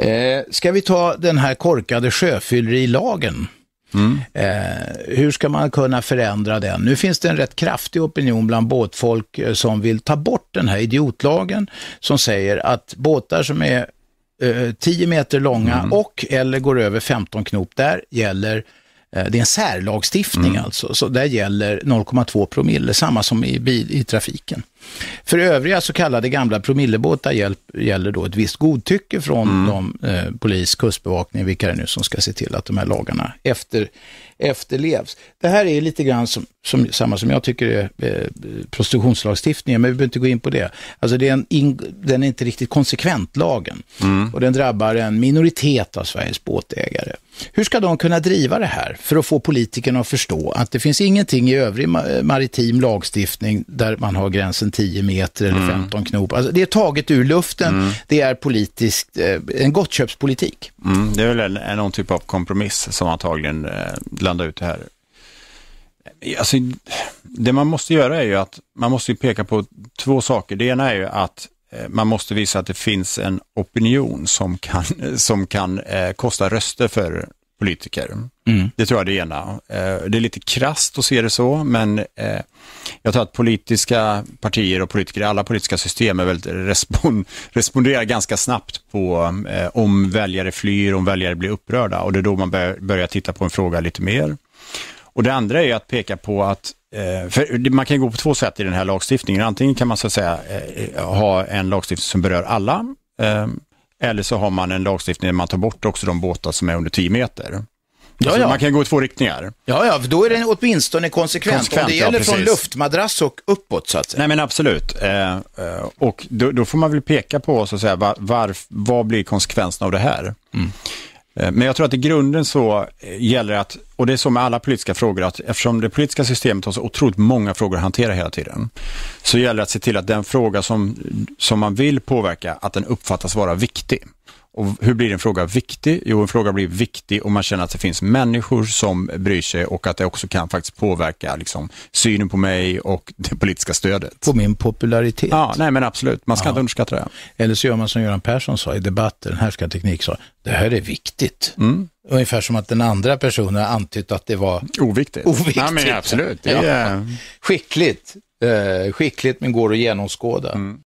Eh, ska vi ta den här korkade sjöfyllerilagen? Mm. Eh, hur ska man kunna förändra den? Nu finns det en rätt kraftig opinion bland båtfolk eh, som vill ta bort den här idiotlagen som säger att båtar som är 10 eh, meter långa mm. och eller går över 15 knop, där gäller eh, det är en särlagstiftning mm. alltså, så där gäller 0,2 promille, samma som i, i trafiken. För övriga så kallade gamla promillebåtar hjälp, gäller då ett visst godtycke från mm. de, eh, polis, kustbevakning, vilka det nu som ska se till att de här lagarna efter, efterlevs. Det här är lite grann som, som, samma som jag tycker är eh, prostitutionslagstiftningen, men vi behöver inte gå in på det. Alltså det är en in, den är inte riktigt konsekvent, lagen. Mm. Och den drabbar en minoritet av Sveriges båtägare. Hur ska de kunna driva det här för att få politikerna att förstå att det finns ingenting i övrig maritim lagstiftning där man har gränsen 10 meter eller 15 mm. knop. Alltså, det är taget ur luften, mm. det är politiskt, eh, en gottköpspolitik. Mm, det är väl en, någon typ av kompromiss som antagligen eh, landar ut det här. Alltså, det man måste göra är ju att man måste peka på två saker. Det ena är ju att eh, man måste visa att det finns en opinion som kan, som kan eh, kosta röster för politiker. Mm. Det tror jag är det ena. Eh, det är lite krast att se det så, men eh, jag tror att politiska partier och politiker i alla politiska system är väldigt respon responderar ganska snabbt på eh, om väljare flyr, om väljare blir upprörda och det är då man börjar titta på en fråga lite mer. Och det andra är att peka på att man kan gå på två sätt i den här lagstiftningen. Antingen kan man så att säga ha en lagstiftning som berör alla eller så har man en lagstiftning där man tar bort också de båtar som är under 10 meter. Alltså, ja, ja. Man kan gå i två riktningar. Ja, ja, då är den åtminstone konsekvent. konsekvent det gäller ja, från luftmadrass och uppåt så att säga. Nej, men absolut. Eh, eh, och då, då, får man väl peka på så att säga, var, var, vad blir konsekvensen av det här? Mm. Eh, men jag tror att i grunden så eh, gäller det att, och det är så med alla politiska frågor, att eftersom det politiska systemet har så otroligt många frågor att hantera hela tiden, så gäller det att se till att den fråga som, som man vill påverka, att den uppfattas vara viktig. Och hur blir en fråga viktig? Jo, en fråga blir viktig om man känner att det finns människor som bryr sig och att det också kan faktiskt påverka liksom, synen på mig och det politiska stödet. På min popularitet? Ja, nej men absolut. Man ska ja. inte underskatta det. Eller så gör man som Göran Persson sa i debatten, den här teknik sa, det här är viktigt. Mm. Ungefär som att den andra personen har antytt att det var oviktigt. oviktigt. Ja, men absolut. Det ja. Skickligt. Eh, skickligt men går att genomskåda. Mm.